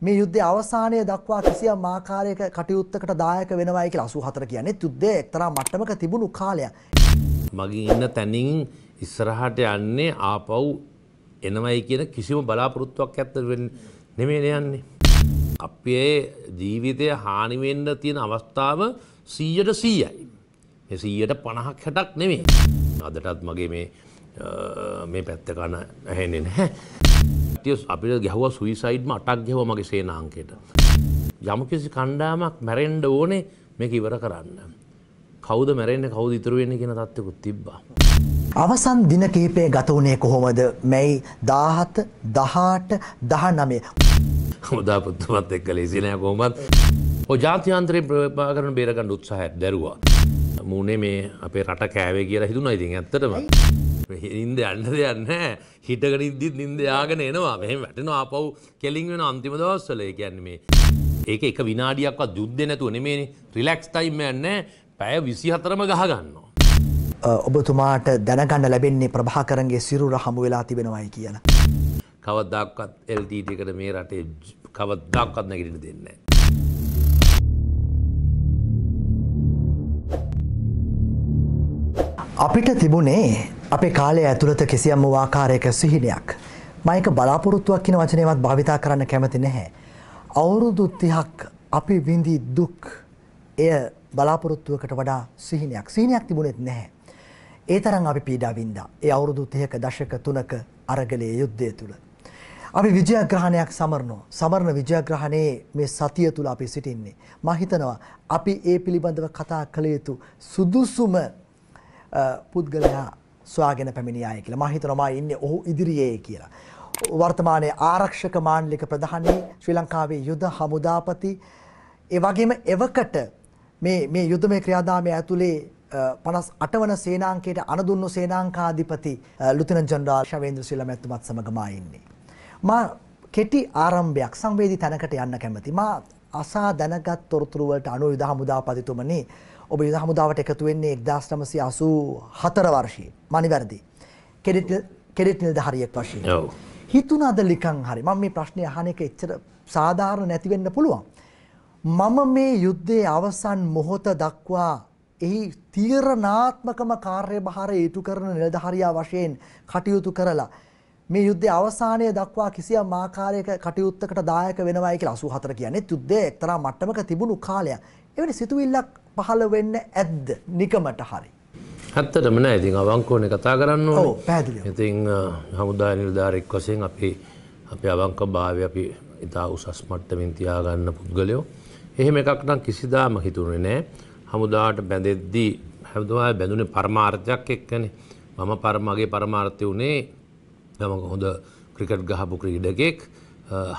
මේ යුද්ධයේ අවසානය දක්වා කිසියම් ආකාරයක කටයුත්තකට දායක වෙනවයි කියලා 84 කියන්නේ යුද්ධයේ එක්තරා මට්ටමක තිබුණු කාලයක්. මගින් ඉන්න තැනින් ඉස්සරහට යන්නේ ආපහු එනවයි කියන කිසිම බලාපොරොත්තුවක් ඇත්ත නෙමෙයි යන්නේ. අපේ ජීවිතය හානි වෙන්න තියෙන අවස්ථාව 100ට 100යි. මේ 100ට 50ක් 60ක් නෙමෙයි. අදටත් මගේ මේ මේ පැත්ත කන ඇහෙන්නේ නැහැ. තිය අපිට ගැහුව සුයිසයිඩ්ම අටක් ගැව මගේ සේනාංකයට. යමකිසි කණ්ඩාමක් මැරෙන්ඩ ඕනේ මේක ඉවර කරන්න. කෞද මැරෙන්න්න කවු ඉතුරුවෙන්නේ කියෙන තත්වකුත් තිබ්බා. අවසන් දින කීපය ගත වුණේ කොහොමද මැයි දාහත දහාට දහ නමේ. හමුදාපුත්තුමත් එක් කලේ සිනය කොමත් ජාතියන්ත්‍රය ප්‍රපා කරන බේරගන්න උත්සාහයක් දැරවා. මූනේ මේ අපේ රට කෑවේ කියලා හිතුුණ ඉතින් ඇත්තටම. හින්ද යන්න දෙයන්න හිටකරිද්දිත් නින්ද යාගෙන එනවා මෙහ වැටන අපව් කෙලින් වෙන අන්තිම දවස්සල කියන්නේ ඒක එක විනාඩියක්වත් යුද්ධ නැතුව නෙමේ රිලෙක්ස් ටයිම් යන්න පැය විසි හතරම ගහගන්නවා. ඔබතුමාට දැනගන්න ලැබෙන්නේ ප්‍රභාකරන්ගේ සිරුර හමු වෙලා තිබෙනවයි කියලා. කවදදක්වත් එල්ටීටකට මේ රටේ කවදදක්වත් නැගිට දෙන්න. අපිට තිබුණේ අපේ කාලය ඇතුළත කිසියම් වූ ආකාරයක සිහිනයක්. මයික බලාපොරොත්තුවක් කියන වචනයවත් භාවිතා කරන්න කැමති නැහැ. අවුරුදු 30ක් අපි විඳි දුක් එය බලාපොරොත්තුවකට වඩා සිහිනයක්. සිහිනයක් තිබුණෙත් නැහැ. ඒ තරම් අපි පීඩා වින්දා. ඒ අවුරුදු 30ක දශක 3ක අරගලයේ යුද්ධය තුල. අපි විජයග්‍රහණයක් සමරනවා. සමරන විජයග්‍රහණයේ මේ සතිය තුල අපි සිටින්නේ. මම හිතනවා අපි ඒ පිළිබඳව කතා කළ යුතු සුදුසුම පුද්ගලයා ස්වාගෙන පැමිණි අය කියලා. මම හිතනවා මම ඉන්නේ ඔහු ඉදිරියේ කියලා. වර්තමානයේ ආරක්ෂක මාණ්ඩලික ප්‍රධානී ශ්‍රී ලංකාවේ යුද හමුදාපති ඒ වගේම එවකට මේ මේ යුදමය ක්‍රියාදාමය ඇතුලේ පනස් අටවන සේනාංකයට අනදුන්නු සේනාංකාධිපති ලුතින ජනරාල් ශවේන්ද්‍ර ශීල මැතිතුමත් සමගමා ඉන්නේ. මා කෙටි ආරම්භයක් සංවේදී තැනකට යන්න කැමති. මා අසා දැනගත් තොරතුරු වලට අනුව යුද හමුදාපතිතුමනි ඔබ යුද හමුදාවට එකතු වෙන්නේ 1984 වර්ෂයේ මනිවැරදි. කෙඩිට් කෙඩිට් නිලධාරියෙක් වශයෙන්. ඔව්. හිතුණාද ලිකන් හරි මම මේ ප්‍රශ්නේ අහන එක එච්චර සාධාරණ නැති වෙන්න පුළුවන්. මම මේ යුද්ධයේ අවසන් මොහොත දක්වා එහි තීරණාත්මකම කාර්යභාරය ඊටු කරන නිලධාරියා වශයෙන් කටයුතු කරලා මේ යුද්ධයේ අවසානය දක්වා කිසියම් ආකාරයක කටයුත්තකට දායක වෙනවයි කියලා 84 කියන්නේ යුද්ධයේ එක්තරා මට්ටමක තිබුණු කාලයක්. එවැනි සිතුවිල්ලක් පහළ වෙන්න ඇද්ද නිකමට හරි. ඇත්තටම නෑ ඉතින් අවංකෝනේ කතා කරන්න ඕනේ. ඔව් පැහැදිලිව. ඉතින් හමුදා නිලධාරියෙක් වශයෙන් අපි අපේ අවංක භාවය අපි ඉතා උසස් මට්ටමින් තියාගන්න පුද්ගලයෝ. එහෙම එකක් නම් කිසිදාම හිතුනේ නෑ. හමුදාට බැඳෙද්දී හැමදාම බැඳුනේ පරමාර්ථයක් එක්කනේ. මම පරමගේ පරමාර්ථය උනේ මම හොඳ ක්‍රිකට් ගහපු ක්‍රීඩකෙක්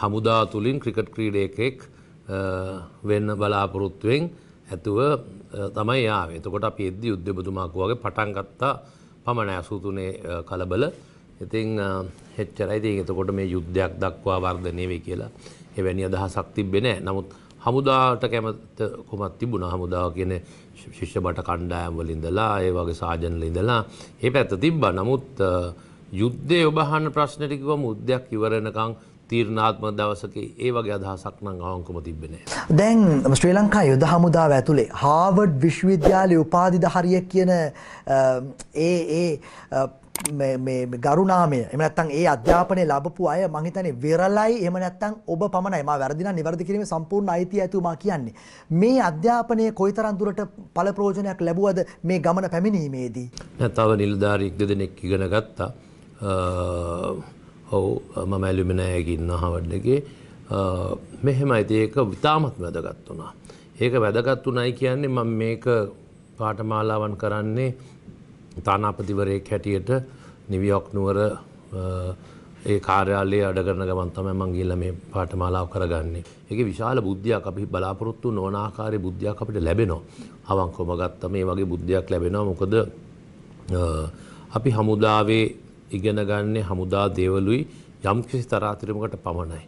හමුදා තුලින් ක්‍රිකට් ක්‍රීඩකෙක් වෙන්න බලාපොරොත්තුවෙන් ඇතුව තමයි යාව එතකොට අප එද්දි යුද්ධබතුමාකුවගේ පටන්ගත්තා පමණ ඇසුතුනේ කලබල ඉතිං හෙච්චරයිති එතකොට මේ යුද්ධයක් දක්වා වර්ධනය වේ කියලා එවැනි අදහසක් තිබෙන නමුත් හමුදාට කැමත කොමත් තිබුණ හමුදාව කියන ශිෂ්‍ය බට කණ්ඩායම්වලින්දලා ඒ වගේ සාජනලින්දලා ඒ පැත්ත තිබ්බා නමුත් යුද්ධය ඔබහන්න ප්‍රශ්නටිකව මුද්‍යයක් ඉවරෙනකං තීරණාත්ම දවසක ඒ වගේ අදහසක් නම් අවංකම තිබෙන්නේ. දැන් ශ්‍රී ලංකා යුද හමුදාව ඇතුලේ හාවර්ඩ් විශ්වවිද්‍යාලයේ උපාධිද හරිය කියන ඒ ඒ ගරුනාමය එම නැත්තම් ඒ අධ්‍යාපනය ලැබපු අය මං හිතන්නේ විරලයි එහෙම නැත්තම් ඔබ පමණයි මා වැරදි නම් නිවැරදි කිරීමේ සම්පූර්ණ අයිතිය ඇතුව මා කියන්නේ මේ අධ්‍යාපනයේ කොයිතරම් දුරට ඵල ප්‍රයෝජනයක් ලැබුවද මේ ගමන පැමිණීමේදී නැත්නම් නිලධාරී දෙදෙනෙක් ඉගෙන ගත්තා ඔවු මම ඇලිමිනෑගින් නහවඩ්ඩගේ මෙහෙම ඇතිඒක විතාමත් වැදගත් වුණා. ඒක වැදගත් වුණයි කියන්නේ මම මේක පාටමාලාවන් කරන්නේ තානාපතිවරයෙක් හැටියට නිවියොක් නුවර ඒ කාරයාලේ අඩගරන ගමන් තමයි මං ගිහිල්ලා මේ පාඨමාලාව කරගන්නේ. ඒකේ විශාල බුද්ධියක් අපි බලාපොරොත්තු නොවන ආකාරයේ බුද්ධියක් අපිට ලැබෙනවා. අවංකවම ගත්තම මේ වගේ බුද්ධියක් ලැබෙනවා. මොකද අපි හමුදාවේ ඉගෙන ගන්නේ හමුදා දේවලුයි යම් කිසි තරාතිරමකට පමණයි.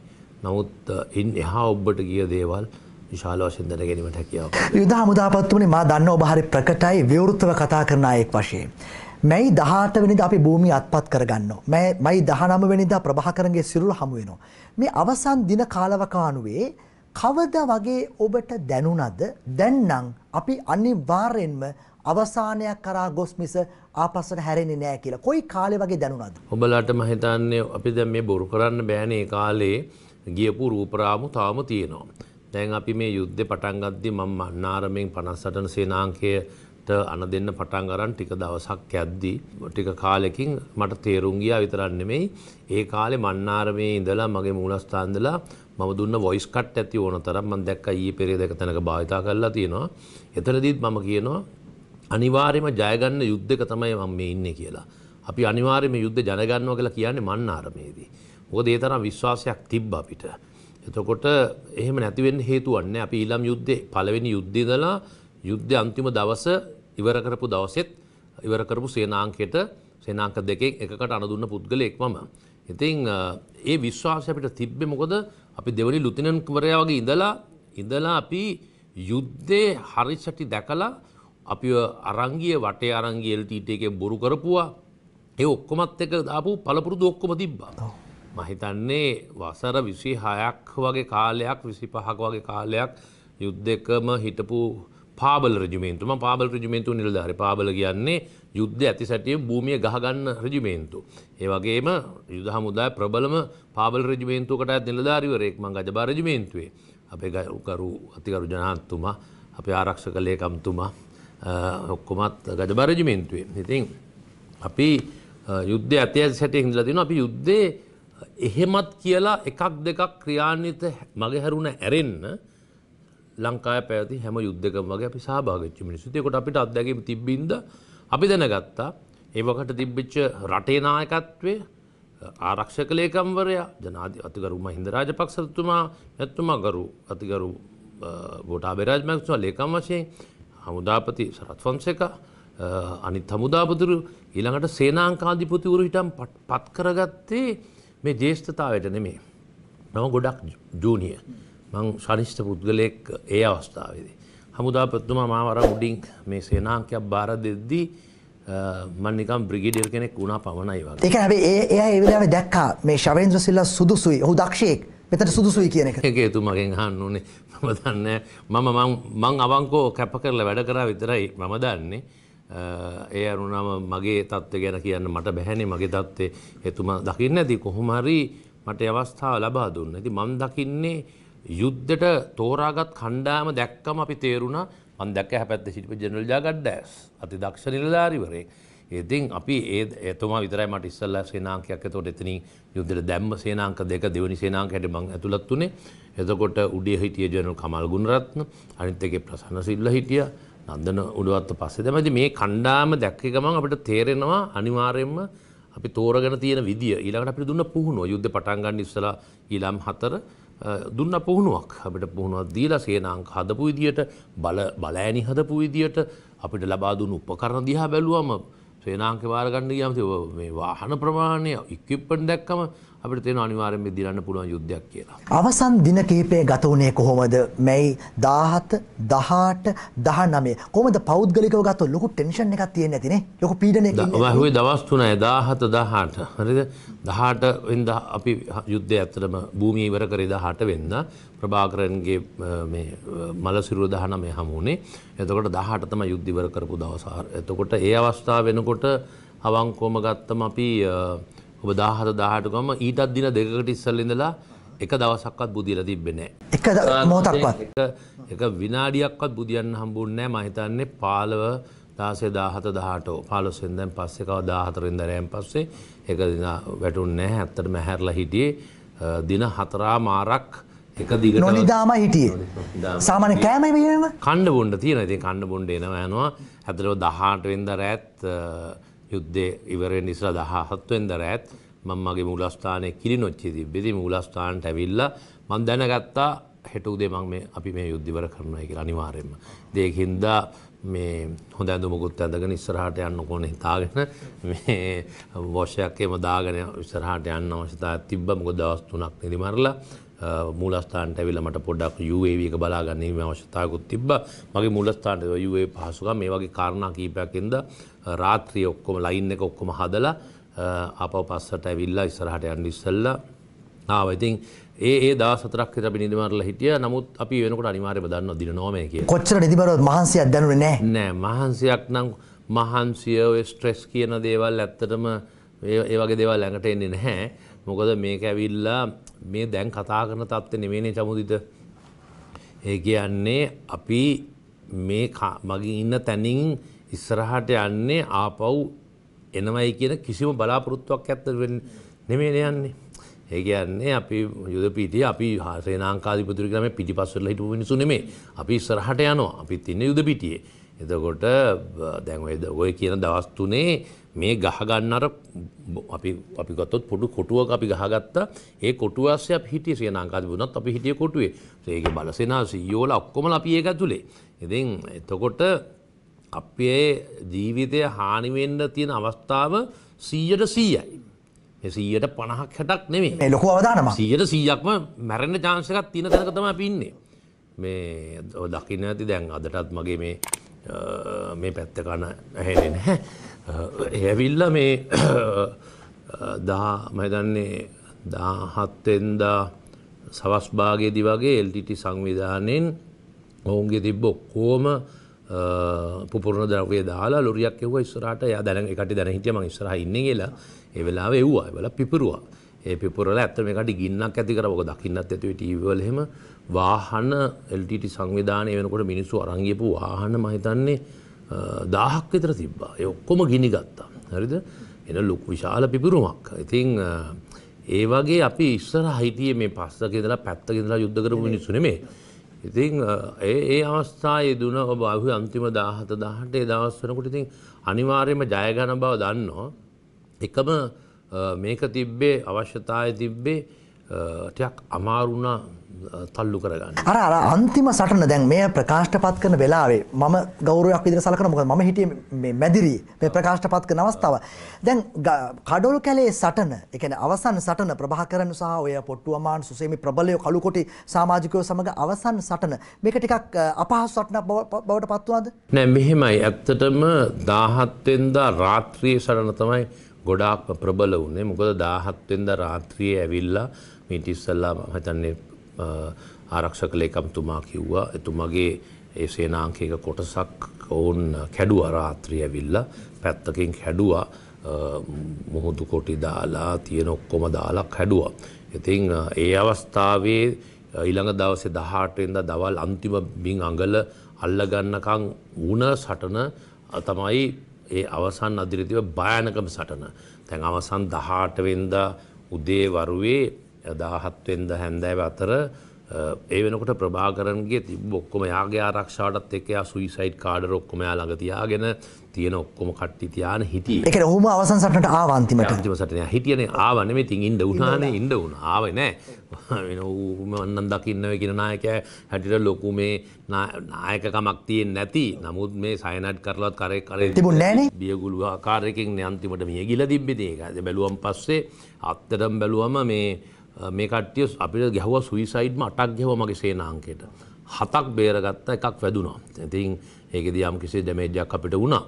නමුත් ඉන් එහා ඔබ්බට ගිය දේවල් විශාල වශයෙන් දැන ගැනීමට හැකියාව. යුද හමුදාපත්තුමනි මා දන්න ඔබ හරි ප්‍රකටයි විවෘතව කතා කරන අයෙක් වශයෙන්. මැයි දහට වෙනිද අපි භූමි අත්පත් කරගන්න. මයි දහනම වෙනිදා ප්‍රභාකරගේ සිරුල් හමුවෙනවා. මේ අවසන් දින කාලවකානුවේ කවද වගේ ඔබට දැනුනද දැන්නම් අපි අනිවාර්යෙන්ම අවසානයක් කරා ගොස් මිස ආපස්සට හැරෙන්නේ නැහැ කියලා. කොයි කාලේ වගේ දැනුණාද? ඔබලාට මම හිතන්නේ අපි දැන් මේ බොරු කරන්න බෑනේ කාලේ ගියපු රූපරාමු තාම තියෙනවා. දැන් අපි මේ යුද්ධේ පටන් ගද්දී මම මන්නාරමෙන් 58 සේනාංකයට අණ දෙන්න පටන් ගන්න ටික දවසක් යද්දී ටික කාලෙකින් මට තේරුම් ගියා විතරක් නෙමෙයි ඒ කාලේ මන්නාරමේ ඉඳලා මගේ මූලස්ථාන ඉඳලා මම දුන්න වොයිස් කට් ඇති ඕන තරම් මම දැක්කා ඊයේ පෙරේද එක තැනක භාවිතා කරලා තියෙනවා. එතනදිත් මම කියනවා අනිවාර්යම ජයගන්න යුද්ධක තමයි මම මේ ඉන්නේ කියලා. අපි අනිවාර්යයෙන්ම යුද්ධ ජනගන්නවා කියලා කියන්නේ මන්නාරමේදී. මොකද ඒ තරම් විශ්වාසයක් තිබ්බ අපිට. එතකොට එහෙම නැති වෙන්න හේතුවක් නැහැ. අපි ඊළම් යුද්ධේ පළවෙනි යුද්ධේ ඉඳලා යුද්ධය අන්තිම දවස ඉවර කරපු දවසෙත් ඉවර කරපු සේනාංකයට සේනාංක දෙකෙන් එකකට අනදුන්න පුද්ගලයෙක් මම. ඉතින් ඒ විශ්වාසය අපිට තිබ්බේ මොකද අපි දෙවනි ලුතිනන්කවරයා වගේ ඉඳලා ඉඳලා අපි යුද්ධේ හරිසටි දැකලා අපි අරංගිය වටේ අරංගියල් තීටයකෙන් බොරු කරපුවා ඒ ඔක්කොමත් එක දාපු පළපුරුදු ඔක්කොම තිබ්බා. මහිතන්නේ වසර විසි හයක් වගේ කාලයක් විසි පහක වගේ කාලයක් යුද්ධකම හිටපු පාබල රජමේන්තුම පාබල රජමේන්තු නිලධාරි පාබල කියන්නේ යුද්ධ ඇති සැටිය භූමිය ගහගන්න රජමේන්තු. ඒ වගේම යුද හමුදා ප්‍රබලම පාබල රජමේන්තුකට නිලධාරිවරයෙක් මං ගජබා රජමේන්තුවේ අපේ ගරු අතිකරු ජනාත්තුමා අපේ ආරක්ෂක ලේකම්තුමා ඔක්කොමත් ගජබර ජිමෙන්තුවේ. ඉතින් අපි යුද්ධ ඇතය සැට හිදලා තින අපි යුද්ධේ එහෙමත් කියලා එකක් දෙකක් ක්‍රියාන්විත මගේ හැරුණ ඇරෙන්න ලංකාය පැති හැම යුද්ධක වගේ අපි සභාගච්ච මිනිස්සුතිකොට අපිට අත්දැකම තිබ්බින්ද අපි දැනගත්තා ඒවකට තිබ්බිච්ච රටේනායකත්වය ආරක්ෂක ලේකම්වරයා ජනාධ අතිකරුම හින්දරාජ පක්ෂතුමා ඇත්තුමා ගරු අතිකරු ගොටා බෙරාජමැක්තුවා ලේකම් වශයෙන් හමුදාපති සරත් ෆොන්සේක අනිත් හමුදාපතුරු ඊළඟට සේනාංකාධිපතිවරු හිටම් පත් කරගත්තේ මේ ජේෂ්ඨතාවයට නෙමේ. මම ගොඩක් ජූනිය මං ශනිෂ්ඨ පුද්ගලයෙක් ඒ අවස්ථාවේදී. හමුදාපත්තුමා මාවර මුඩින් මේ සේනාංකයක් බාර දෙද්දී මන්නිකම් බ්‍රිගිඩියර් කෙනෙක් වුණා පමණයි වගේ. ඒක හැබැයි ඒ එයා ඒ වෙලාවේ දැක්කා මේ ශවේන්ද්‍ර සිල්ලා සුදුසුයි. ඔහු දක්ෂයෙක්. මෙතට සුදුසුයි කියන එක ඒතුමගෙන් හන්න ඕනේ මම දන්න මම මං අවංකෝ කැප කරලා වැඩ කරා විතරයි මම දන්නේ ඒ අරුණම මගේ තත්ත්ව ගැන කියන්න මට බැහැනේ මගේ තත්ත්වේ එතුමා දකින්න ඇති කොහොම හරි මට අවස්ථාව ලබා දුන්න ඇති මං දකින්නේ යුද්ධට තෝරාගත් කණ්ඩාම දැක්කම අපි තේරුණා මන් දැක්ක හැපැත්ත සිටිප ජනල් ජාගඩ්ඩෑස් අති දක්ෂ නිලධාරිවරේ ඉතින් අපි ඒ එතුමා විතරයි මට ඉස්සල්ලා සේනාංකයක් එතකොට එතනින් යුද්ධෙට දැම්ම සේනාංක දෙක දෙවනි සේනාංක හැටි මං ඇතුළත් උනේ. එතකොට උඩේ හිටිය ජනරල් කමල් ගුණරත්න අනිත් එකේ ප්‍රසන්න සිල්ල හිටියා. නන්දන උඩවත්ත පස්සේ තමයි. ඉතින් මේ කණ්ඩායම දැක්ක ගමන් අපිට තේරෙනවා අනිවාර්යයෙන්ම අපි තෝරගෙන තියෙන විදිය ඊළඟට අපිට දුන්න පුහුණුව යුද්ධ පටන් ගන්න ඉස්සලා ඊළම් හතර දුන්න පුහුණුවක් අපිට පුහුණුවක් දීලා සේනාංක හදපු විදියට බල බලෑනි හදපු විදියට අපිට ලබා දුන්න උපකරණ දිහා බැලුවම සේනාංක භාරගන්න ගියම මේ වාහන ප්‍රමාණය ඉක්විප්පන් දැක්කම අපිට තියෙන අනිවාර්යෙන් මේ දිරන්න පුළුවන් යුද්ධයක් කියලා. අවසන් දින කිහිපය ගත වුණේ කොහොමද? මේ 17, 18, 19 කොහොමද පෞද්ගලිකව ගත්තොත් ලොකු ටෙන්ෂන් එකක් තියෙන්නේ නැතිනේ. ලොකු පීඩනයක් ඉන්නේ. ඔය හුවේ දවස් 3යි 17 18. හරිද? 18 වෙනිදා අපි යුද්ධය ඇත්තටම භූමිය ඉවර කරේ 18 වෙනිදා. ප්‍රභාකරන්ගේ මේ මලසිරුව 19 හමු වුණේ. එතකොට 18 තමයි යුද්ධ ඉවර කරපු දවස. එතකොට ඒ අවස්ථාව වෙනකොට අවංකවම ගත්තම අපි ඔබ දාහත දාහට ගම ඊටත් දින දෙකකට ඉස්සල් ඉඳලා එක දවසක්වත් බුදිලා තිබෙන්නේ නැහැ. එක මොහොතක්වත්. එක විනාඩියක්වත් බුදියන්න හම්බුන්නේ නැහැ. මම හිතන්නේ 15 16 17 18 15 වෙනිදාන් පස්සේ කව 14 වෙනිදාන් පස්සේ එක දින වැටුන්නේ නැහැ. ඇත්තටම හැරලා හිටියේ දින හතරමාරක් එක දිගට නොනිදාම හිටියේ. සාමාන්‍ය කෑම මෙහෙම කන්න බොන්න තියෙනවා. ඉතින් කන්න බොන්න එනවා යනවා. ඇත්තටම 18 වෙනිදා රැත් යුද්ධය ඉවරෙන් ඉස්ර දහහත්වෙන්ද රෑත් මංමගේ මුලස්ථානය කිරි නොච්චේ තිබෙති මුලස්ථානට ඇවිල්ල මන් දැනගත්තා හෙටුදේ මං මේ අපි මේ යුද්ධිවර කරනය කියලා අනිවාරයෙන්ම. දෙයකින්දා මේ හොඳ ඇඳුමකුත් ඇඳගෙන ඉස්සරහට යන්න කොන හිතාගෙන මේ වෝෂයක්කේම දාගෙන විස්සරහට යන්න අවශ්‍යතා තිබ්බ මොක දවස් තුනක් නිරිමරලා මුලස්ථාන්ට ඇවිල මට පොඩක් යුවේවක බලාගන්නීම අවශ්‍යතාකුත් තිබ මගේ මුලස්ථාන්ට යුවේ පහසුක මේ වගේ කාරණා කීපයක්ෙන්ද රාත්‍රී ඔක්කොම ලයින් එක ඔක්කොම හදලා අප පස්සට ඇවිල්ලා ඉස්සරහට යන්න ඉස්සල්ලා ආවඉතින් ඒ ඒ දාසතරක් අපි නිදිමරල හිටිය නමුත් අපි වෙනකට අනිවාර්ය දන්න දින නොමය කිය කොච්චර නිදිමර මහන්සියක් දැනුන නෑ නෑ මහන්සියක් නම් මහන්සිය ස්ට්‍රෙස් කියන දේවල් ඇත්තටම ඒ වගේ දේවල් ඇඟට එන්නේ නැහැ මොකද මේක ඇවිල්ලා මේ දැන් කතා කරන තත්ත්ව නෙවෙනේ සමුදිත ඒ කියන්නේ අපි මේ මගින් ඉන්න තැනින් ඉස්සරහට යන්නේ ආපව් එනවයි කියන කිසිම බලාපොරොත්තුවක් ඇත්ත නෙමෙයින යන්නේ. ඒ කියන්නේ අපි යුද පීටිය අපි ශ්‍රී ලංකාධිපතිතුරු කියලා මේ පිටිපස්සට හිටපු මිනිස්සු නෙමෙයි. අපි ඉස්සරහට යනවා. අපි තින්නේ යුද පීටියේ. එතකොට දැන් ඔය ඔය කියන දවස් තුනේ මේ ගහගන්න අර අපි ගොත්තොත් පොඩු කොටුවක් අපි ගහගත්තා ඒ කොටුවස්සේ අපි හිටියේ ශ්‍රී ලංකාවේ වුණත් අපි හිටියේ කොටුවේ ඒකේ බලසේනා සීයෝල e ඔක්කොම අපි ඒක ඇතුලේ ඉතින් එතකොට අපේ ජීවිතය හානි වෙන්න තියෙන අවස්ථාව 100ට 100යි සීයට පණහක් හැටක් නෙවේ ලොක අවදානම සියයට සීයක්ම මැරෙන්න්න චාන්සකත් තින තැනකතම පින්නේ මේ දකින්න ඇති දැන් අදටත් මගේ මේ මේ පැත්ත කන්න ඇහෙනෙන හැ ඇවිල්ල මේ මහිතන්නේ දාහත්තෙන්දා සවස්භාගයේදි වගේ එල්ටිටි සංවිධානයෙන් ඔවුන්ගේ තිබ්බ ඔක්කෝම පුරන දරවය දාලා ලොරියක් එව ස්රට ය දැන එකට දැන හිටියම ස්රහ ඉන්න කියලා එවෙලා එව්වා එවල පිපුරවා ඒ පිපුරල ඇත්තම එකට ගින්නක් ඇතිකර ොක දකින්නත් ඇතුව ටීවලහෙම වාහන එල්ටිටි සංවිධානය වෙනකොට මිනිස්සු අරංගිපු වාහන මහිතන්නේ දාහක් විතර තිබ්බා ඔක්කොම ගිනි ගත්තා හරිද එන ලොක් විශාල පිපිරුමක් ඉතිං ඒ වගේ අපි ඉස්සර හිටිය මේ පස්සක දලා පැත්තක දලා යුද්ධ කරපු මිනිස්සු නෙමේ. ඉතින් ඒ ඒ අවස්ථාවේ දුන ඔබ අහු අන්තිම 17 18 ඒ දවස් වෙනකොට ඉතින් අනිවාර්යයෙන්ම ජය ගන්න බව දන්නවා. එකම මේක තිබ්බේ අවශ්‍යතාවය තිබ්බේ ටයක් අමාරුණා තල්ලු කරගන්න. අර අර අන්තිම සටන දැන් මේ ප්‍රකාශට පත් කරන වෙලාවේ මම ගෞරවයක් විදිහට සලකන මොකද මම හිටියේ මේ මැදිරි මේ ප්‍රකාශට පත් කරන අවස්ථාව. දැන් කඩොල් කැලේ සටන, ඒ කියන්නේ අවසන් සටන ප්‍රභාකරන් සහ ඔය පොට්ටුවමාන් සුසේමි ප්‍රබලය කළුකොටි සමාජිකයෝ සමග අවසන් සටන මේක ටිකක් අපහසු සටනක් බවට පත් වුණාද? නෑ මෙහෙමයි. ඇත්තටම 17 වෙනිදා රාත්‍රියේ සටන තමයි ගොඩාක් ප්‍රබල වුණේ. මොකද 17 වෙනිදා රාත්‍රියේ ඇවිල්ලා මීට ඉස්සල්ලා හතන්නේ ආරක්ෂක ලේකම්තුමා කිව්වා එතුමගේ ඒ සේනාංකයක කොටසක් ඔවුන් කැඩුව අරාත්‍රිය ඇවිල්ලා පැත්තකින් හැඩුවා මුහුදු කොටි දාලා තියෙන ඔක්කොම දාලා හැඩුවා. ඉතිං ඒ අවස්ථාවේ ඊළඟ දවසේ දහටෙන්ද දවල් අන්තිම බිං අඟල අල්ලගන්නකං වුණ සටන තමයි ඒ අවසන් අධිරිතිව භයනකම සටන. තැන් අවසන් දහටවෙන්ද උදේවරුවේ දාහත්වෙන්ද හැන්දෑව අතර ඒ වෙනකොට ප්‍රභාකරන්ගේ තිබ ඔක්කොම යාගේ ආරක්ෂාටත් එකයා සුයිසයිට් කාඩ ඔක්කොමයා ළඟතියාගෙන තියෙන ඔක්කොම කට්ටි තියාන හිටිය එක හම අවසන්සට ආවන්තිම ජමසටනය හිටියන ආවනම ඉතින් ඉන්ඩ උනාන ඉඩ උන ආවයි නෑ ම අන්නන් දකින්නව කියෙන නායක හැටිට ලොකු මේ නායකකමක් තියෙන් නැති නමුත් මේ සයනට් කරලත් කරය කර තිබු නෑන බියගුලු ආකාරයකින් නයන්තිමට මිය ගිල තිබ්බිදේක බැලුවම් පස්සේ අත්තටම් බැලුවම මේ මේ කට්ටිය අපිට ගැහුව සුයිසයිඩ්ම අටක් ගැව මගේ සේනාංකයට. හතක් බේරගත්ත එකක් වැදුනා. ඉතින් ඒකෙද යම් කිසි ඩැමේජ්ජක් අපිට වුණා.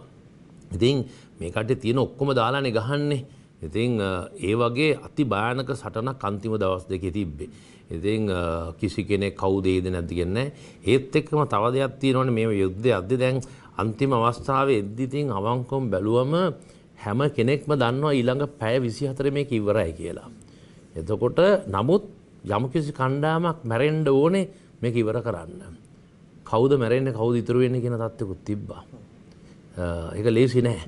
ඉතින් මේකට තියෙන ඔක්කොම දාලානේ ගහන්නේ. ඉතින් ඒ වගේ අති භයානක සටනක් අන්තිම දවස් දෙකේ තිබ්බේ. ඉතින් කිසි කෙනෙක් කවුද ඒද නැද්ද කියන්නේ ඒත් එක්කම තව දෙයක් තියෙනවනේ මේ යුද්ධය අද්දි දැන් අන්තිම අවස්ථාවේ එද්දි ඉතින් අවංකවම බැලුවම හැම කෙනෙක්ම දන්නවා ඊළඟ පැය 24 මේක ඉවරයි කියලා. එතකොට නමුත් යමකිසි කණ්ඩාමක් මැරෙන්ඩ ඕනේ මේක ඉවර කරන්න. කවුද මැරෙන්න්න කවුද ඉතුරුවෙන්න කියෙන තත්වකුත් තිබ්බා. එක ලේසි නෑ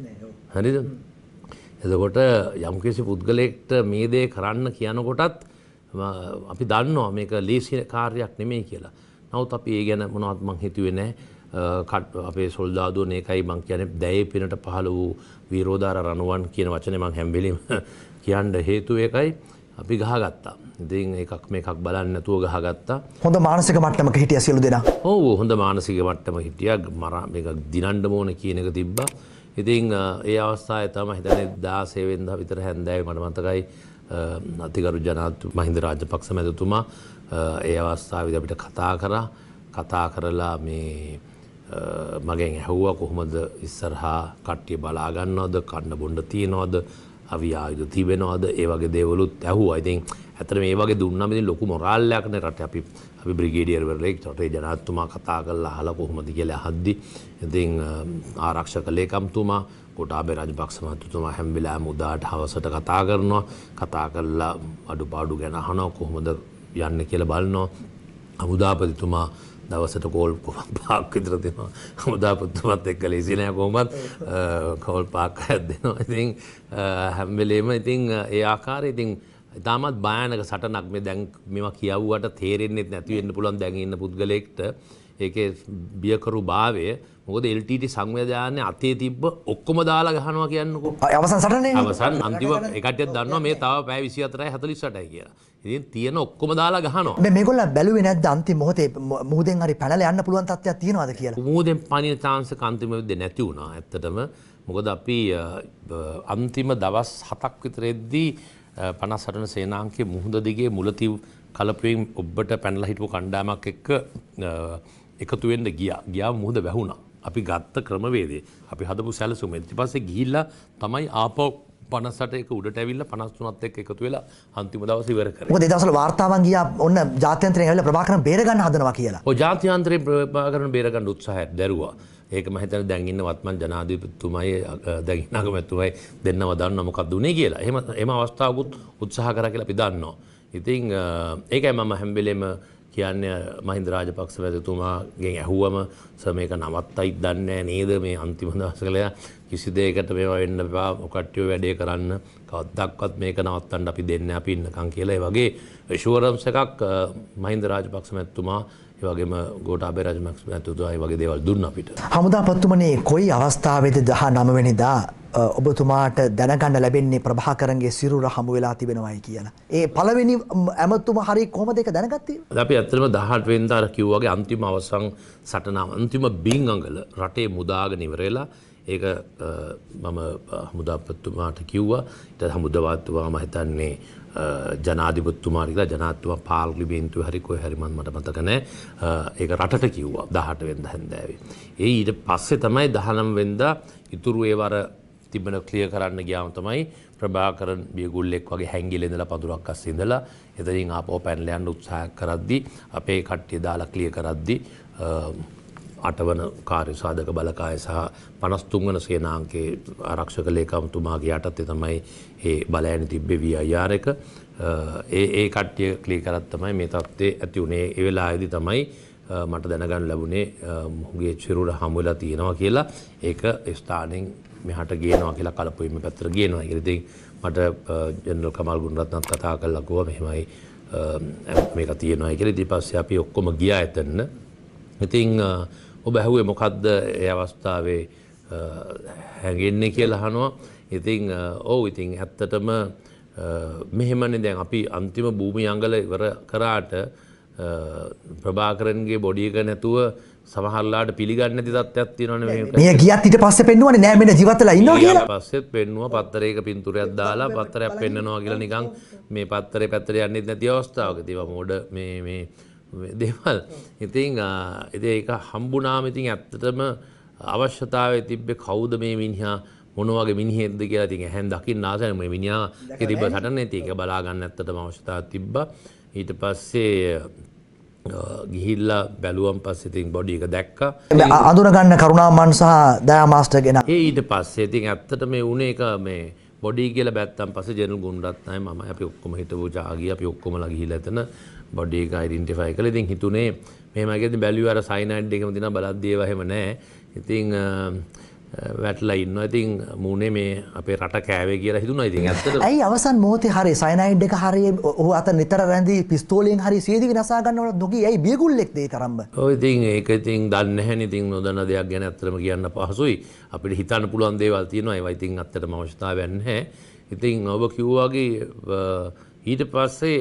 හරිද. එතකොට යම්කිසි පුද්ගලෙක්ට මේ දේ කරන්න කියනකොටත් අපි දන්නවා මේක ලේසි කාර්යක් නෙමේ කියලා. නවත් අපි ඒ ගැන මොනවත්මං හිතුවේ නෑ කට් අපේ සොල්දාදුව ඒකයි මං කියන දැයි පිනට පහළ වූ වීරෝධාර රණුවන් කියන වචනය මං හැම්බෙලිම කියන්න හේතු එකයි. අපි ගහගත්තා ඉතින් එකක් මේ එකක් බලන්න නැතුව ගහගත්තා හොඳ මානසික මට්ටමක හිටිය සියලු දෙනා ඔව් හොඳ මානසික මට්ටම හිටියා මර මේක දිනන්න ඕන කියන එක තිබ්බා ඉතින් ඒ අවස්ථාවේ තමයි හිතන්නේ 16 වෙනිදා විතර හැන්දෑවේ මට මතකයි අතිගරු ජනාධිපති මහින්ද රාජපක්ෂ මැතිතුමා ඒ අවස්ථාවේදී අපිට කතා කරා කතා කරලා මේ මගෙන් ඇහුවා කොහොමද ඉස්සරහා කට්ටිය බලා ගන්නවද කන්න බොන්න තියනවද අවියායුතු තිබෙනවාද ඒ වගේ දේවලුත් ඇහුව ඉතින් ඇතර මේ වගේ දුන්නමති ලොකු මොරල්ලයක්න රට අපි අපි බ්‍රිගේඩියර්වරලෙක් ටේ ජනත්තුමා කතා කරලා හල කොහොමති කියල හද්දි ඉතිං ආරක්ෂ කලේ කම්තුමා කොටාබේ රජපක්ෂමතුතුමා හැම්වෙලා මුදාට හවසට කතා කරනවා කතා කරලා අඩු පාඩු ගැන හනෝ කොහොමද යන්න කියල බලනවා අමුදාපතිතුමා දවසට කෝල් පාක් විතර දෙනවා හමුදාපත්තුමත් එක්ක ලෙසිනය කොමත් කවල් පාක්කයක් දෙනවා ඉතින් හැම්වෙලේම ඉතින් ඒ ආකාර ඉතින් ඉතාමත් භායනක සටනක් මේ දැන් මෙම කියව්වට තේරෙන්නෙත් නැතිවෙන්න පුළන් දැඟන්න පුද්ගලෙක්ට ඒක බියකරු භාවය මොකද එල්ටට සංවිධානය අතේ තිබ්බ ඔක්කොම දාලා ගහනවා කියන්නකෝ අවසන් සටන අවසන් අන්තිව එකටත් දන්නවා මේ තාව පැෑ විසි අතරයි හතලිස්සටයි කියලා ඉතින් තියෙන ඔක්කොම දාලා ගහනවා මේගොල්ල බැලුවේ නැද්ද අන්තිම මොහොතේ මූදෙන් හරි පැනලා යන්න පුළුවන් තත්ත්වයක් තියෙනවද කියලා මූදෙන් පනින chance එක අන්තිම වෙද්දී නැති වුණා ඇත්තටම මොකද අපි අන්තිම දවස් 7ක් විතරෙද්දී 58 වෙනි සේනාංකයේ මුහුද දිගේ මුලති කලපුවෙන් ඔබට පැනලා හිටපු කණ්ඩායමක් එක්ක එකතු වෙන්න ගියා ගියා මුහුද වැහුණා අපි ගත්ත ක්‍රමවේදේ අපි හදපු සැලසුම ඊට පස්සේ ගිහිල්ලා තමයි ආපහු පනසට එක උඩට ඇවිල්ල පනස්තුනත් එක් එකතු වෙලා අන්තිම දවස ඉවර කර දසල වාර්තාවන් ගිය ඔන්න ජාත්‍යන්ත්‍රය ඇල ප්‍රාකරන බේරගන්න හදනවා කියලා ජාත්‍යන්ත්‍රය ප්‍රාකරන බේරගන්න උත්සාහයක් දැරවා ඒක මහිතන දැන්ඉන්න වත්මන් ජනාධීපතුමයි දැගිනක මැතුවයි දෙන්න වදන්න මොකක් දුනේ කියලා එම එම අවස්ථාවකුත් උත්සාහ කර කියලා පිදන්නවා. ඉතිං ඒකයි මම හැම්බෙලේම කියන්න මහින්ද රාජපක්ෂ වැදතුමාගෙන් ඇහුවම සමයක නවත්තයි දන්න නේද මේ අන්තිම දවස කළයා කිසි දෙයකට මේවා වෙන්න එපා කට්ටියෝ වැඩේ කරන්න කවදක්වත් මේක නවත්තන්න අපි දෙන්න අපි ඉන්නකම් කියලා ඒ වගේ ඇෂුවරන්ස් එකක් මහින්ද රාජපක්ෂ මැතිතුමා ඒ වගේම ගෝඨාභය රාජපක්ෂ මැතිතුමා ඒ වගේ දේවල් දුන්න අපිට. හමුදා පත්තුමනේ කොයි අවස්ථාවේද 19 වෙනිදා ඔබතුමාට දැනගන්න ලැබෙන්නේ ප්‍රභාකරන්ගේ සිරුර හමු වෙලා තිබෙනවයි කියලා. ඒ පළවෙනි ඇමතුම හරි කොහොමද ඒක දැනගත්තේ? අපි ඇත්තටම 18 වෙනිදා කිව්වාගේ අන්තිම අවසන් සටනාව අන්තිම බින් අඟල රටේ මුදාගෙන ඉවරලා ඒක මම හමුදාපත්තුමාට කිව්වා ඉතත් හමුදවත්තුවා මම හිතන්නේ ජනාධිපත්තුමා කියලා ජනාත්තුමා පාර්ලිමේන්තුව හරි කොහේ හරි මම මට මතක නැහැ ඒක රටට කිව්වා 18 වෙනිදා හැන්දෑවේ ඒ ඊට පස්සේ තමයි 19 වෙනිදා ඉතුරු ඒව අර තිබෙන ක්ලිය කරන්න ගියාම තමයි ප්‍රභාකරන් බියගුල්ලෙක් වගේ හැංගිලා ඉඳලා පඳුරක් අස්සේ ඉඳලා එතනින් ආපහු පැනලා යන්න උත්සාහ කරද්දී අපේ කට්ටිය දාලා ක්ලිය කරද්දී අටවන කාර්යසාධක බලකාය සහ පනස්තුන්වන සේනාංකේ ආරක්ෂක ලේකම්තුමාගේ යටත්තේ තමයි ඒ බලෑනි තිබ්බෙ වී අයාරක ඒ ඒ කට්ටිය ක්ලී කරත් තමයි මේ තත්ත්වය ඇති වුණේ එවෙලා ඇදි තමයි මට දැනගන්න ලැබුණේ මුගේ චිරුට හමුවෙලා තියෙනවා කියලා ඒක ස්ථානෙන් මෙහට ගේනවා කියලා කලපුීම පැත්තර ගේනවා ඉරිති මට ජනල් කමල් ගුණරත්නත් කතා කල් ලකුව මෙහෙමයි මේක තියෙනවා ඉකර ඉතිපස්ස අපි ඔක්කොම ගියා ඇතන්න ඉතිං ඔබ ඇහුවේ මොකක්ද ඒ අවස්ථාවේ හැඟෙන්නේ කියලා හනවා ඉතිං ඕ ඉතිං ඇත්තටම මෙහෙමනි දැන් අපි අන්තිම භූමි අංගල ඉවර කරාට ප්‍රභාකරන්ගේ බොඩියක නැතුව සමහල්ලාට පිළිගන්න ති තත්ත්යක් තියනන මේ ගියත් ඊට පස්ස පෙන්වුවන නෑමෙන ජීවතලා ඉන්න කියලා පස්සෙත් පෙන්නුව පත්තරයක පින්තුරයක් දාලා පත්තරයක් පෙන්න්නනවා කියලා නිකං මේ පත්තරේ පැත්තර යන්නෙත් නැති අවස්ථාවක තිව මෝඩ මේ දේවල් ඉතින් එද එක හම්බුනාම ඉතින් ඇත්තටම අවශ්‍යතාවය තිබ්බේ කවුද මේ මිනිහා මොනවගේ මිනිහෙක්ද කියලා ඉතින් ඇහෙන් දකින්න ආසන මේ මිනිහා කිරිබ සටන ඉතින් ඒක බලා ගන්න ඇත්තටම අවශ්‍යතාවය තිබ්බා ඊට පස්සේ ගිහිල්ලා බැලුවම් පස්සේ ඉතින් බොඩි එක දැක්කා අඳුර ගන්න කරුණාමන් සහ දයා මාස්ටර් කෙනා ඒ ඊට පස්සේ ඉතින් ඇත්තට මේ උනේ එක මේ බොඩි කියලා බැත්තම් පස්සේ ජනල් ගුණරත්නයි මම අපි ඔක්කොම හිටපු ජාගිය අපි ඔක්කොමලා ගිහිල්ලා එතන බොඩ්ඩේක අයිඩන්ටිෆයි කළ ඉතින් හිතුනේ මෙමගේ බැලි අර සයිනයිඩ් එකම තින බලද්දේවහෙම නෑ ඉතිං වැටලා ඉන්න ඉතින් මූුණේ මේ අපේ රට කෑවේ කියලා හිතුන ඉතින් ඇත ඇයි අවසන් මෝති හරි සයිනයිඩ් එක හරි ඔහ අත නිතර රැදි පිස්තෝලෙන් හරි සේදි නසාගන්නවට දුක ඇයි බියගුල්ලෙක්දේ කරම්බ ඉතින් ඒක ඉතින් දන්නහැ ඉතින් නොදන්න දෙයක් ගැන ඇතරම කියන්න පහසුයි අපිට හිතන්න පුළුවන් දේවල් තියෙනවා ඒවයිතින් අත්තට මවශ්ථාවන්න හැ ඉතින් ඔබ කිව්වාගේ ඊට පස්සේ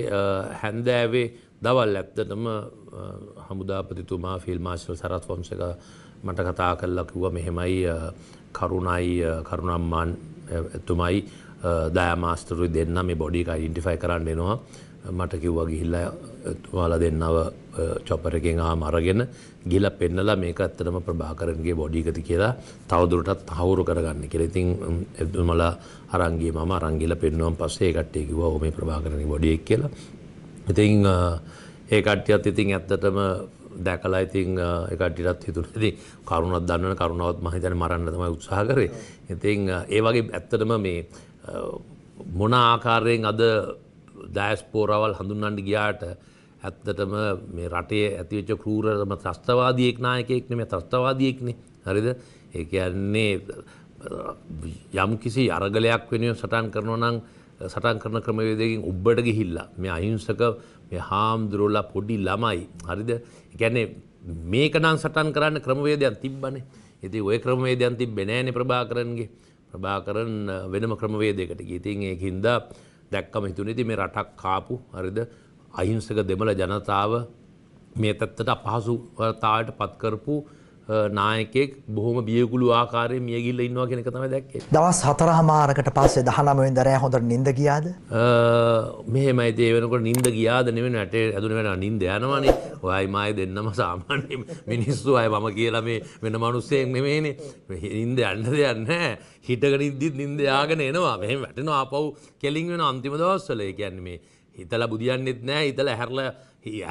හැන්දෑවේ දවල් ඇත්තටම හමුදාපතිතුමා ෆිල්මාශල් සරත් වංශක මට කතා කල්ලා කිව්ව මෙහෙමයි කරුණයි කරුණම්මාන් ඇතුමයි දෑමාස්තරුයි දෙන්න මේ බොඩික යින්ටිෆයි කරන්න එනවා මට කිව්වා ගිහිල්ලා තුමාලා දෙන්නව චොපරකෙන් ආ මරගෙන ගිල පෙන්නලා මේක ඇත්තටම ප්‍රභාකරන්ගේ බොඩිගති කියලා තවදුරටත් තහවුරු කරගන්න කියලා ඉතින් එතුමලා අරංගේ මම අරංගිල පෙන්නුවම් පස්සේ කට්ටේ කිව්වා ඕ මේ ප්‍රභාකරණගේ බොඩියෙක් කියලා ඉතින් ඒ කට්ටියත් ඉතින් ඇත්තටම දැකලා ඉතින් එකටිටත් හිතුනති කරුණත් දන්න කරුණාවත් මහිතන මරන්න තමයි උත්සාහ කරේ ඉතින් ඒ වගේ ඇත්තටම මේ මොන ආකාරයෙන් අද දෑස්පෝරවල් හඳුන්නන්ට ගියාට ඇත්තටම මේ රටේ ඇතිවෙච්ච කූරම ත්‍රස්තවාදියෙක් නායකයෙක්න මේ ත්‍රස්තවාදියෙක්නේ හරිද ඒකයන්නේ යම් කිසි අරගලයක් වෙනුවෙන් සටන් කරනවා නම් සටන් කරන ක්‍රමවේදයකින් ඔබ්බට ගිහිල්ලා මේ අහිංසක මේ හාමුදුරුවලා පොඩි ළමයි හරිද ගැන්නේ මේකනම් සටන් කරන්න ක්‍රමවේදයන් තිබ්බනේ ඉති ඔය ක්‍රමවේදයන් තිබ්බේ නෑනේ ප්‍රභාකරන්ගේ ප්‍රභාකරන් වෙනම ක්‍රමවේදයකට ගිහින් ඒකින්ද දැක්කම හිතුනේ ඉතින් මේ රටක් කාපු හරිද අහිංසක දෙමළ ජනතාව මේ තත්තට අපහසුතාවට පත්කරපු නායකෙක් බොහොම බියගුලු ආකාරය මියගිල්ල ඉන්නවා කෙනෙක තම දැක්කේ දවස් හතරහ මාරකට පස්සේ දහනමෙන් දරෑ හොඳට නින්ද ගියාද මෙහෙමයි දේ වෙනකොට නින්ද ගියාද නෙවෙන ඇට ඇදුන වෙන නින්ද යනවනේ ඔයයි මාය දෙන්නම සාමාන්‍ය මිනිස්සු අය මම කියලා මේ වෙන මනුස්සයෙක් නෙමෙයිනේ නින්ද යන්න දෙයක් නැහැ හිටගෙන ඉද්දිත් නින්ද යාගෙන එනවා මෙහෙම වැටෙනවා ආපහු කෙලින් වෙන අන්තිම දවස්වල ඒ කියන්නේ මේ හිතල බුදියන්නෙත් නෑ හිතල හැරල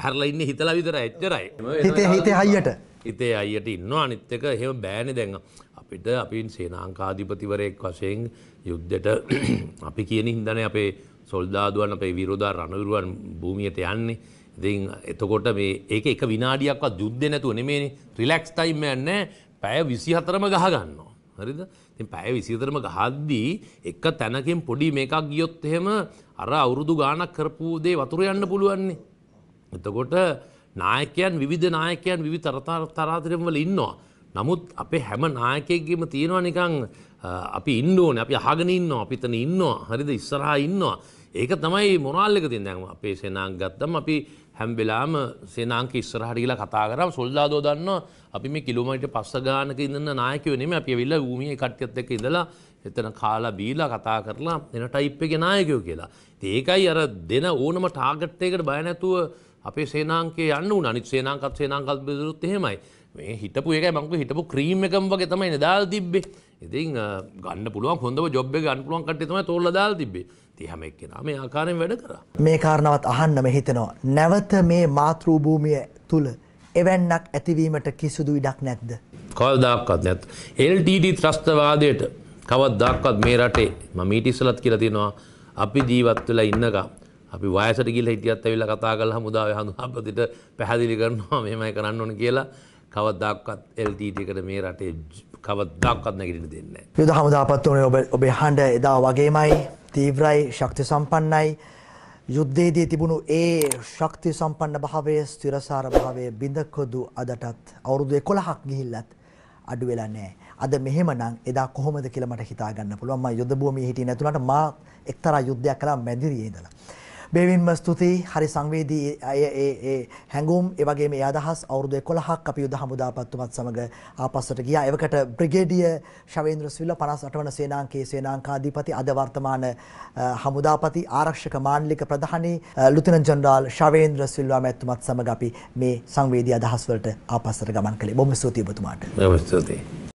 හැරල ඉන්න හිතල විතර එච්චරයි හිතේ හිතේ අයියට හිතේ අයියට ඉන්නවා අනිත්තක හෙම බෑනි දැන් අපිට අපින් සේනාංකාධිපතිවරයෙක් වශයෙන් යුද්ධට අපි කියන හින්දන අපේ සොල්දාදුවන් අපේ විරෝධා රණවිරුවන් භූමියට යන්නේ ඉතින් එතකොට මේ ඒක එක විනාඩියක්වත් යුද්ධ නැතුව නෙමේනේ රිලැක්ස් ටයිම් යන්නේ පැය 24ම ගහ ගන්නවා හරිද තින් පැය විසිතරම ගහද්දී එක තැනකින් පොඩි මේකක් ගියොත් එහෙම අර අවුරුදු ගානක් කරපු දේ වතුර යන්න පුළුවන්නේ. එතකොට නායකයන් විවිධ නායකයන් විවිධ තරතරතරාතරම් වල ඉන්නවා. නමුත් අපේ හැම නායකයෙක්ගේම තියෙනවා නිකන් අපි ඉන්න ඕනේ අපි අහගෙන ඉන්නවා අපි එතන ඉන්නවා හරිද ඉස්සරහා ඉන්නවා. ඒක තමයි මොරාල් එක තියෙන දැන් අපේ සේනාංග ගත්තම අපි හැම් වෙලාම සේනාංක ඉස්සරහට කියලා කතා කරා සොල්දාදෝ දන්නවා අපි මේ කිලෝමීටර් පස්ස ගානක ඉඳන නායකයෝ නෙමෙයි අපි ඇවිල්ලා ඌමියේ කට්ටියත් එක්ක ඉඳලා එතන කාලා බීලා කතා කරලා එන ටයිප් එකේ නායකයෝ කියලා. ඉතින් ඒකයි අර දෙන ඕනම ටාගට් එකකට බය නැතුව අපේ සේනාංකේ යන්න උන අනිත් සේනාංකත් සේනාංකත් බෙදලුත් එහෙමයි. මේ හිටපු එකයි මං හිටපු ක්‍රීම් එකම වගේ තමයි නේ දාලා තිබ්බේ. ඉතින් ගන්න පුළුවන් හොඳම ජොබ් එක ගන්න පුළුවන් කට්ටිය තමයි තෝරලා දාලා තිබ්බේ. තිහම එක්කෙනා මේ ආකාරයෙන් වැඩ කරා. මේ කාරණාවත් අහන්නම හිතෙනවා. නැවත මේ මාතෘ භූමිය තුල එවැන්නක් ඇතිවීමට කිසිදු ඉඩක් නැද්ද? කවදාවත් නැත්. LTD ත්‍රස්තවාදයට කවදාවත් මේ රටේ මම ඊට ඉස්සලත් කියලා තියෙනවා අපි ජීවත් වෙලා ඉන්නකම් අපි වයසට ගිහිල්ලා හිටියත් ඇවිල්ලා කතා කරලා හමුදාවේ හඳුනාගන්නට පැහැදිලි කරනවා මෙහෙමයි කරන්න ඕන කියලා කවදාවත් LTD එකට මේ රටේ කවදක්වත් නැගිට දෙන්න. යුද හමුදාපත් වනේ ඔබ ඔබේ හඬ එදා වගේමයි තීව්‍රයි ශක්ති සම්පන්නයි යුද්ධයේදී තිබුණු ඒ ශක්ති සම්පන්න භාවය ස්තිරසාර භාවය බිඳකොදු අදටත් අවුරුදු 11ක් ගිහිල්ලත් අඩු වෙලා නැහැ. අද මෙහෙමනම් එදා කොහොමද කියලා මට හිතා ගන්න පුළුවන්. මම යුද භූමියේ හිටියේ නැතුණාට මා එක්තරා යුද්ධයක් කළා මැදිරියේ ඉඳලා. බේවින්ම ස්තුතියි හරි සංවේදී අය ඒ ඒ හැඟුම් ඒ වගේම ඒ අදහස් අවුරුදු 11ක් අපි යුද හමුදාපත්තුමත් සමග ආපස්සට ගියා. එවකට බ්‍රිගේඩියර් ශවේන්ද්‍ර සිල්ල 58 වන සේනාංකයේ සේනාංකාධිපති අද වර්තමාන හමුදාපති ආරක්ෂක මාණ්ඩලික ප්‍රධානී ලුතිනන්ට් ජෙනරාල් ශවේන්ද්‍ර සිල්වා මැතිතුමත් සමග අපි මේ සංවේදී අදහස් වලට ආපස්සට ගමන් කළේ. බොහොම ස්තුතියි ඔබතුමාට. බොහොම ස්තුතියි.